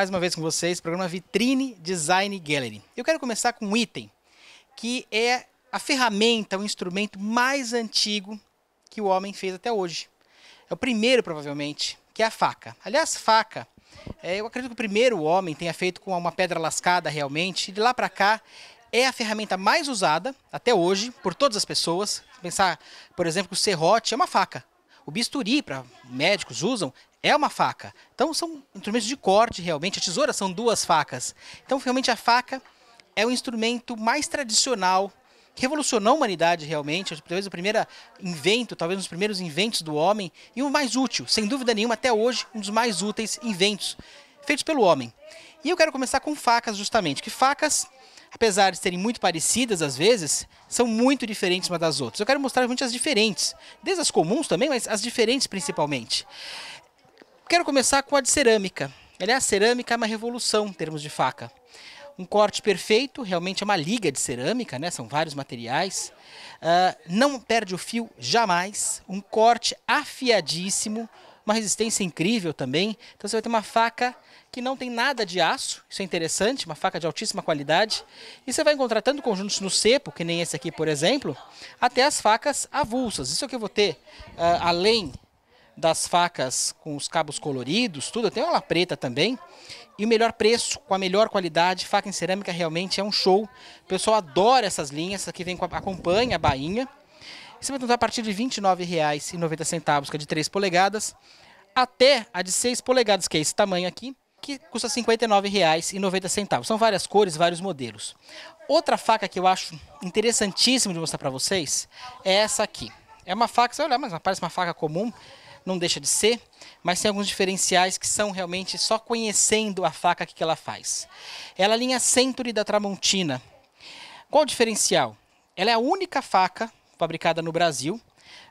mais uma vez com vocês, programa Vitrine Design Gallery. Eu quero começar com um item que é a ferramenta, o instrumento mais antigo que o homem fez até hoje. É o primeiro, provavelmente, que é a faca. Aliás, faca, é, eu acredito que o primeiro homem tenha feito com uma pedra lascada realmente, e de lá para cá é a ferramenta mais usada até hoje por todas as pessoas. Pensar, por exemplo, que o serrote é uma faca. O bisturi, para médicos usam, é uma faca. Então são instrumentos de corte realmente. A tesoura são duas facas. Então realmente a faca é o instrumento mais tradicional revolucionou a humanidade realmente, talvez o primeiro invento, talvez um dos primeiros inventos do homem e o mais útil, sem dúvida nenhuma até hoje, um dos mais úteis inventos feitos pelo homem. E eu quero começar com facas justamente, que facas, apesar de serem muito parecidas às vezes, são muito diferentes umas das outras. Eu quero mostrar muitas as diferentes, desde as comuns também, mas as diferentes principalmente. Quero começar com a de cerâmica. Aliás, é cerâmica é uma revolução em termos de faca. Um corte perfeito, realmente é uma liga de cerâmica, né? são vários materiais. Uh, não perde o fio jamais. Um corte afiadíssimo, uma resistência incrível também. Então você vai ter uma faca que não tem nada de aço, isso é interessante, uma faca de altíssima qualidade. E você vai encontrar tanto conjuntos no cepo, que nem esse aqui, por exemplo, até as facas avulsas. Isso é o que eu vou ter, uh, além das facas com os cabos coloridos, tudo, tem uma preta também. E o melhor preço, com a melhor qualidade, faca em cerâmica realmente é um show. O pessoal adora essas linhas, aqui vem acompanha a bainha. E você vai encontrar a partir de R$ 29,90, que é de 3 polegadas, até a de 6 polegadas, que é esse tamanho aqui, que custa R$ 59,90. São várias cores, vários modelos. Outra faca que eu acho interessantíssimo de mostrar para vocês é essa aqui. É uma faca, você vai olhar, mas parece uma faca comum, não deixa de ser, mas tem alguns diferenciais que são realmente só conhecendo a faca que ela faz. Ela é a linha Century da Tramontina. Qual o diferencial? Ela é a única faca fabricada no Brasil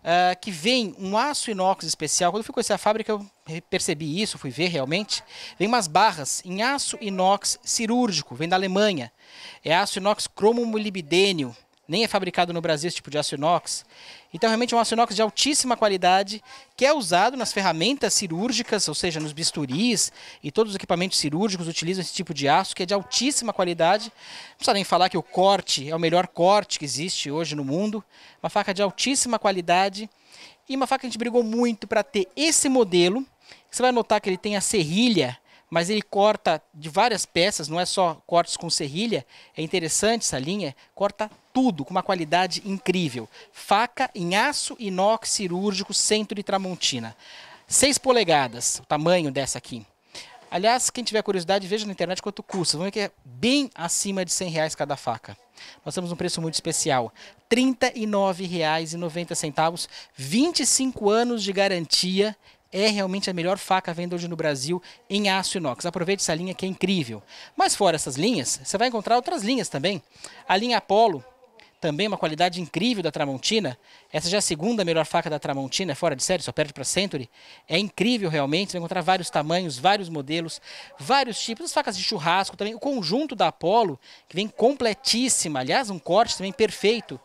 Uh, que vem um aço inox especial. Quando eu fui conhecer a fábrica, eu percebi isso, fui ver realmente. Vem umas barras em aço inox cirúrgico, vem da Alemanha. É aço inox cromo molibdênio nem é fabricado no Brasil esse tipo de aço inox. Então, realmente é um aço inox de altíssima qualidade, que é usado nas ferramentas cirúrgicas, ou seja, nos bisturis e todos os equipamentos cirúrgicos utilizam esse tipo de aço, que é de altíssima qualidade. Não precisa nem falar que o corte é o melhor corte que existe hoje no mundo. Uma faca de altíssima qualidade e uma faca que a gente brigou muito para ter esse modelo. Você vai notar que ele tem a serrilha, mas ele corta de várias peças, não é só cortes com serrilha. É interessante essa linha, corta tudo com uma qualidade incrível. Faca em aço inox cirúrgico centro de Tramontina. 6 polegadas, o tamanho dessa aqui. Aliás, quem tiver curiosidade, veja na internet quanto custa. Vamos ver que é bem acima de 100 reais cada faca. Nós temos um preço muito especial. R$ 39,90. 25 anos de garantia. É realmente a melhor faca venda hoje no Brasil em aço inox. Aproveite essa linha que é incrível. Mas fora essas linhas, você vai encontrar outras linhas também. A linha Apollo também uma qualidade incrível da Tramontina. Essa já é a segunda melhor faca da Tramontina, é fora de série, só perde para a Century. É incrível realmente, você vai encontrar vários tamanhos, vários modelos, vários tipos, as facas de churrasco também, o conjunto da Apollo, que vem completíssima, aliás, um corte também perfeito.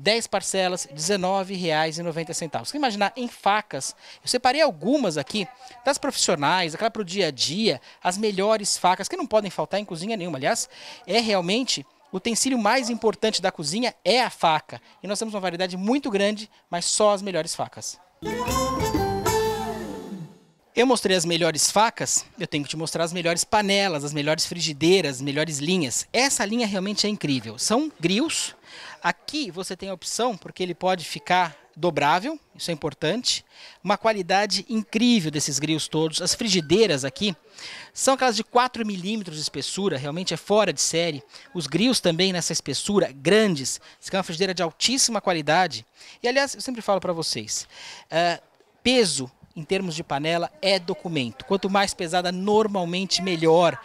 10 parcelas, R$19,90. Você imaginar em facas, eu separei algumas aqui das profissionais, aquela para o dia a dia, as melhores facas que não podem faltar em cozinha nenhuma. Aliás, é realmente o utensílio mais importante da cozinha é a faca. E nós temos uma variedade muito grande, mas só as melhores facas. Eu mostrei as melhores facas, eu tenho que te mostrar as melhores panelas, as melhores frigideiras, as melhores linhas. Essa linha realmente é incrível. São grills. Aqui você tem a opção, porque ele pode ficar dobrável, isso é importante. Uma qualidade incrível desses grilos todos. As frigideiras aqui são aquelas de 4 milímetros de espessura, realmente é fora de série. Os grilos também nessa espessura, grandes. Isso é uma frigideira de altíssima qualidade. E aliás, eu sempre falo para vocês, uh, peso em termos de panela é documento. Quanto mais pesada, normalmente melhor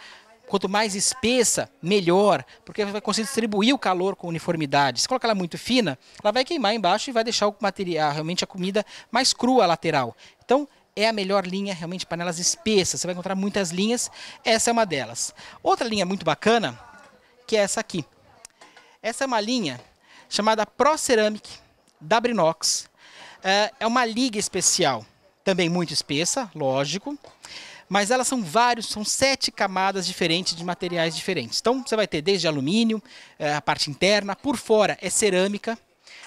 Quanto mais espessa, melhor, porque vai conseguir distribuir o calor com uniformidade. Se colocar ela muito fina, ela vai queimar embaixo e vai deixar o material, realmente a comida mais crua lateral. Então, é a melhor linha, realmente, panelas espessas. Você vai encontrar muitas linhas, essa é uma delas. Outra linha muito bacana, que é essa aqui. Essa é uma linha chamada Pro Ceramic da Brinox. É, é uma liga especial, também muito espessa, lógico mas elas são vários, são sete camadas diferentes de materiais diferentes. Então você vai ter desde alumínio, eh, a parte interna, por fora é cerâmica,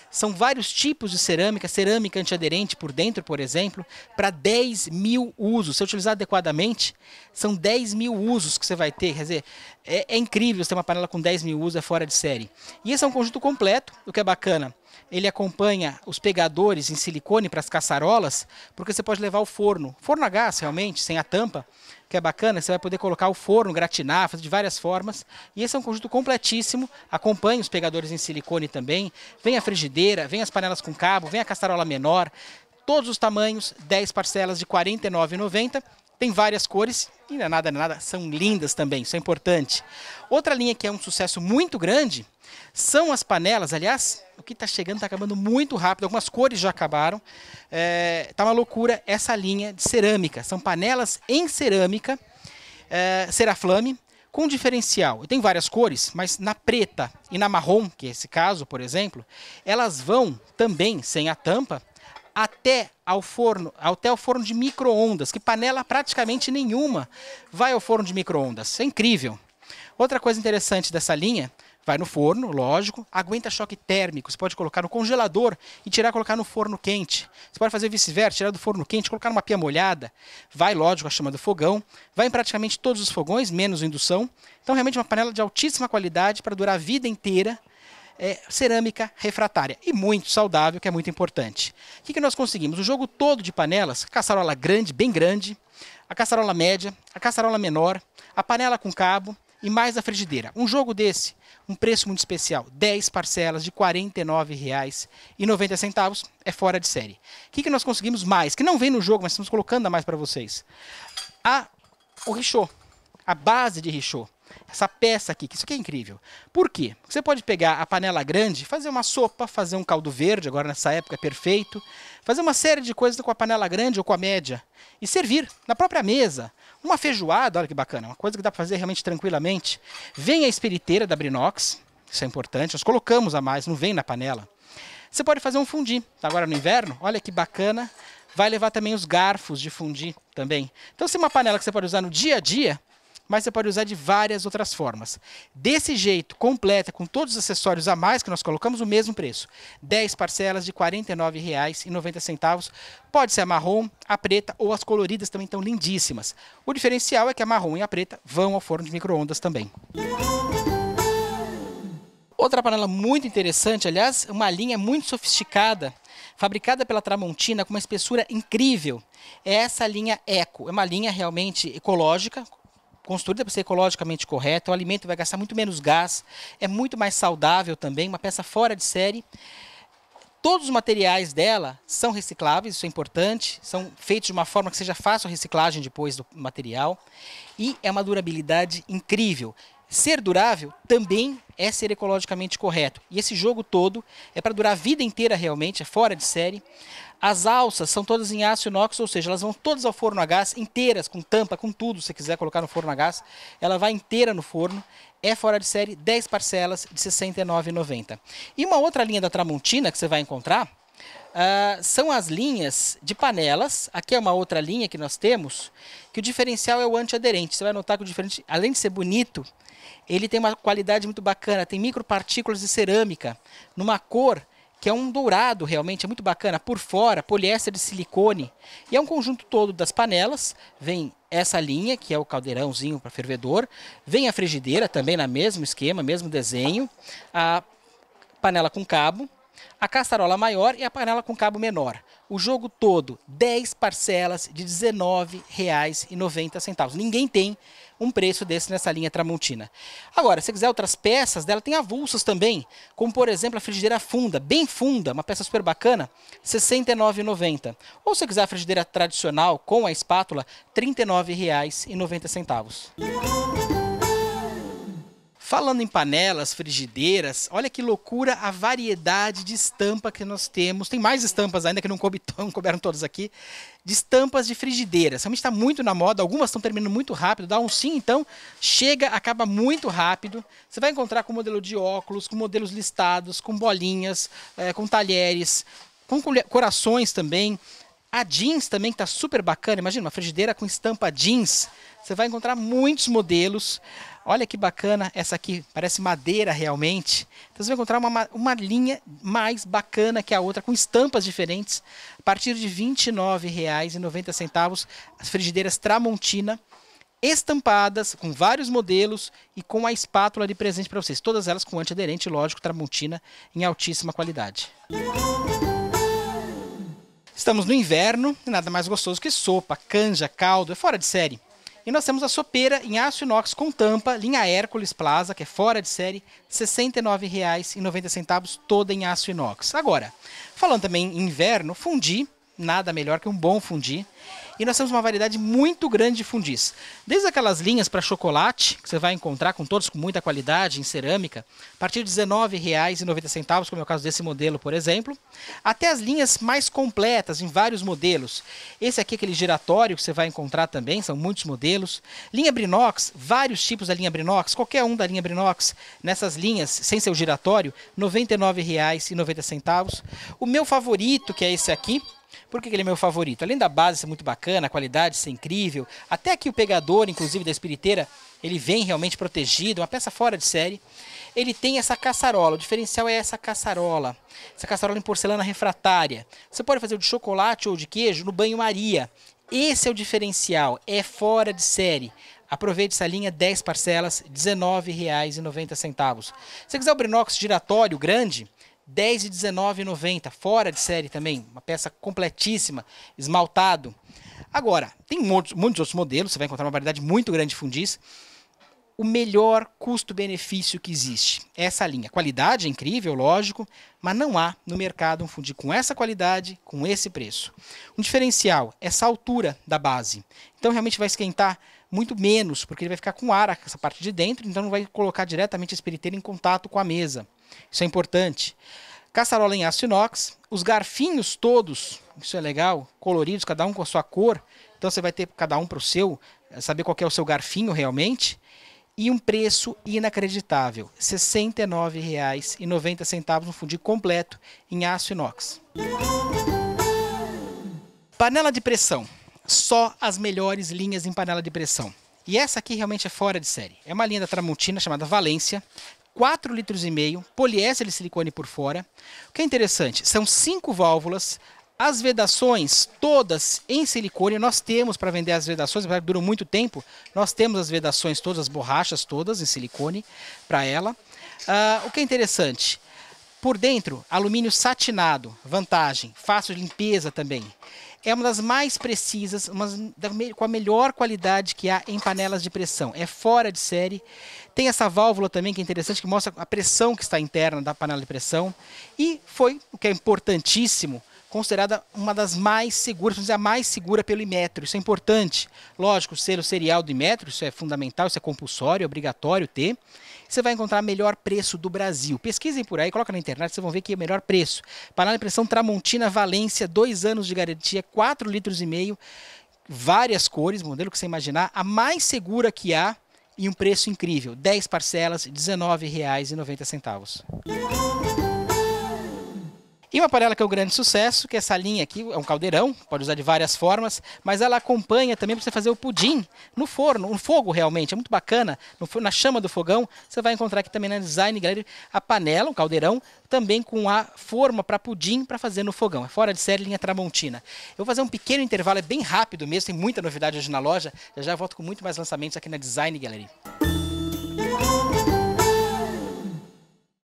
são vários tipos de cerâmica, cerâmica antiaderente por dentro, por exemplo, para 10 mil usos. Se utilizado adequadamente, são 10 mil usos que você vai ter. Quer dizer, é, é incrível você ter uma panela com 10 mil usos, é fora de série. E esse é um conjunto completo, o que é bacana ele acompanha os pegadores em silicone para as caçarolas, porque você pode levar ao forno. Forno a gás, realmente, sem a tampa, que é bacana, você vai poder colocar o forno, gratinar, fazer de várias formas. E esse é um conjunto completíssimo. Acompanhe os pegadores em silicone também. Vem a frigideira, vem as panelas com cabo, vem a castarola menor. Todos os tamanhos, 10 parcelas de R$ 49,90 tem várias cores e não é nada, é nada, são lindas também, isso é importante. Outra linha que é um sucesso muito grande são as panelas. Aliás, o que está chegando está acabando muito rápido, algumas cores já acabaram. Está é, tá uma loucura essa linha de cerâmica. São panelas em cerâmica, é, seraflame, com diferencial. E tem várias cores, mas na preta e na marrom, que é esse caso, por exemplo, elas vão também sem a tampa até ao forno, até o forno de micro-ondas, que panela praticamente nenhuma vai ao forno de micro-ondas, É incrível. Outra coisa interessante dessa linha, vai no forno, lógico, aguenta choque térmico, você pode colocar no congelador e tirar colocar no forno quente. Você pode fazer vice-versa, tirar do forno quente, colocar numa pia molhada. Vai, lógico, a chama do fogão, vai em praticamente todos os fogões, menos indução. Então realmente uma panela de altíssima qualidade para durar a vida inteira é, cerâmica refratária e muito saudável, que é muito importante. O que, que nós conseguimos? O jogo todo de panelas, caçarola grande, bem grande, a caçarola média, a caçarola menor, a panela com cabo e mais a frigideira. Um jogo desse, um preço muito especial, 10 parcelas de R$ 49,90 é fora de série. O que, que nós conseguimos mais? Que não vem no jogo, mas estamos colocando a mais para vocês. A, o richô, a base de richô. Essa peça aqui, que isso aqui é incrível. Por quê? Você pode pegar a panela grande, fazer uma sopa, fazer um caldo verde, agora nessa época é perfeito, fazer uma série de coisas com a panela grande ou com a média e servir na própria mesa. Uma feijoada, olha que bacana, uma coisa que dá para fazer realmente tranquilamente. Vem a espiriteira da Brinox, isso é importante, nós colocamos a mais, não vem na panela. Você pode fazer um fundi, agora no inverno, olha que bacana, vai levar também os garfos de fundi também. Então, se é uma panela que você pode usar no dia a dia, mas você pode usar de várias outras formas. Desse jeito, completa, com todos os acessórios a mais que nós colocamos, o mesmo preço. 10 parcelas de R$ 49,90. Pode ser a marrom, a preta ou as coloridas também estão lindíssimas. O diferencial é que a marrom e a preta vão ao forno de micro-ondas também. Outra panela muito interessante, aliás, uma linha muito sofisticada, fabricada pela Tramontina com uma espessura incrível, é essa linha Eco. É uma linha realmente ecológica, construída para ser ecologicamente correta, o alimento vai gastar muito menos gás, é muito mais saudável também, uma peça fora de série. Todos os materiais dela são recicláveis, isso é importante, são feitos de uma forma que seja fácil a reciclagem depois do material e é uma durabilidade incrível. Ser durável também é ser ecologicamente correto. E esse jogo todo é para durar a vida inteira realmente, é fora de série. As alças são todas em aço inox, ou seja, elas vão todas ao forno a gás, inteiras, com tampa, com tudo, se quiser colocar no forno a gás. Ela vai inteira no forno, é fora de série, 10 parcelas de R$ 69,90. E uma outra linha da Tramontina que você vai encontrar uh, são as linhas de panelas. Aqui é uma outra linha que nós temos, que o diferencial é o antiaderente. Você vai notar que o diferente, além de ser bonito, ele tem uma qualidade muito bacana, tem micropartículas de cerâmica, numa cor que é um dourado realmente, é muito bacana. Por fora, poliéster de silicone. E é um conjunto todo das panelas. Vem essa linha, que é o caldeirãozinho para fervedor. Vem a frigideira também, no mesmo esquema, mesmo desenho. A panela com cabo a caçarola maior e a panela com cabo menor. O jogo todo, 10 parcelas de R$ 19,90. Ninguém tem um preço desse nessa linha Tramontina. Agora, se quiser outras peças dela, tem avulsos também, como por exemplo a frigideira funda, bem funda, uma peça super bacana, R$ 69,90. Ou se quiser a frigideira tradicional com a espátula, R$ 39,90. Falando em panelas, frigideiras, olha que loucura a variedade de estampa que nós temos. Tem mais estampas ainda que não, coube, não couberam todas aqui. De estampas de frigideiras. Realmente está muito na moda, algumas estão terminando muito rápido. Dá um sim, então, chega, acaba muito rápido. Você vai encontrar com modelo de óculos, com modelos listados, com bolinhas, é, com talheres, com corações também. A jeans também está super bacana. Imagina uma frigideira com estampa jeans. Você vai encontrar muitos modelos. Olha que bacana essa aqui, parece madeira realmente. Então você vai encontrar uma, uma linha mais bacana que a outra, com estampas diferentes, a partir de R$ 29,90. As frigideiras Tramontina, estampadas, com vários modelos e com a espátula de presente para vocês. Todas elas com antiaderente, lógico, Tramontina, em altíssima qualidade. Música Estamos no inverno e nada mais gostoso que sopa, canja, caldo, é fora de série. E nós temos a sopeira em aço inox com tampa, linha Hércules Plaza, que é fora de série, R$ 69,90 toda em aço inox. Agora, falando também em inverno, fundi, nada melhor que um bom fundi. E nós temos uma variedade muito grande de fundis. Desde aquelas linhas para chocolate, que você vai encontrar com todos com muita qualidade, em cerâmica, a partir de R$19,90, como é o caso desse modelo, por exemplo, até as linhas mais completas, em vários modelos. Esse aqui, aquele giratório que você vai encontrar também, são muitos modelos. Linha Brinox, vários tipos da linha Brinox, qualquer um da linha Brinox, nessas linhas, sem seu giratório, R$ 99,90. O meu favorito, que é esse aqui, por que ele é meu favorito? Além da base ser muito bacana, a qualidade ser incrível, até que o pegador, inclusive da espiriteira, ele vem realmente protegido, uma peça fora de série. Ele tem essa caçarola, o diferencial é essa caçarola. Essa caçarola em porcelana refratária. Você pode fazer de chocolate ou de queijo no banho-maria. Esse é o diferencial, é fora de série. Aproveite essa linha, 10 parcelas, R$19,90. Se quiser o Brinox giratório grande, 10 e 19,90, fora de série também, uma peça completíssima, esmaltado. Agora, tem muitos, muitos outros modelos, você vai encontrar uma variedade muito grande de fundis. O melhor custo-benefício que existe é essa linha. Qualidade é incrível, lógico, mas não há no mercado um fundi com essa qualidade, com esse preço. Um diferencial, essa altura da base. Então realmente vai esquentar muito menos, porque ele vai ficar com ar essa parte de dentro, então não vai colocar diretamente a espiriteira em contato com a mesa. Isso é importante. Caçarola em aço inox, os garfinhos todos, isso é legal, coloridos, cada um com a sua cor. Então você vai ter cada um para o seu, eh, saber qual é o seu garfinho realmente. E um preço inacreditável, R$ 69,90 no fundir completo em aço inox. Panela de pressão. Só as melhores linhas em panela de pressão. E essa aqui realmente é fora de série. É uma linha da Tramontina chamada Valência. 4 litros e meio, poliéster de silicone por fora. O que é interessante, são cinco válvulas, as vedações todas em silicone, nós temos para vender as vedações, apesar que duram muito tempo, nós temos as vedações todas, as borrachas todas em silicone para ela. Uh, o que é interessante, por dentro, alumínio satinado, vantagem, fácil de limpeza também é uma das mais precisas, uma da, com a melhor qualidade que há em panelas de pressão. É fora de série. Tem essa válvula também que é interessante, que mostra a pressão que está interna da panela de pressão. E foi, o que é importantíssimo, considerada uma das mais seguras, a mais segura pelo Imetro. Isso é importante. Lógico, o selo serial do Imetro, isso é fundamental, isso é compulsório, é obrigatório ter. Você vai encontrar o melhor preço do Brasil. Pesquisem por aí, coloca na internet, vocês vão ver que é o melhor preço. Panela de pressão Tramontina Valência, dois anos de garantia, 4 litros e meio, várias cores, modelo que você imaginar, a mais segura que há e um preço incrível, 10 parcelas, R$ 19,90. E uma panela que é um grande sucesso, que é essa linha aqui é um caldeirão, pode usar de várias formas, mas ela acompanha também para você fazer o pudim no forno, no fogo realmente, é muito bacana, no, na chama do fogão. Você vai encontrar aqui também na Design Gallery a panela, um caldeirão, também com a forma para pudim para fazer no fogão. É fora de série, linha Tramontina. Eu vou fazer um pequeno intervalo, é bem rápido mesmo, tem muita novidade hoje na loja. Já já volto com muito mais lançamentos aqui na Design Gallery. Música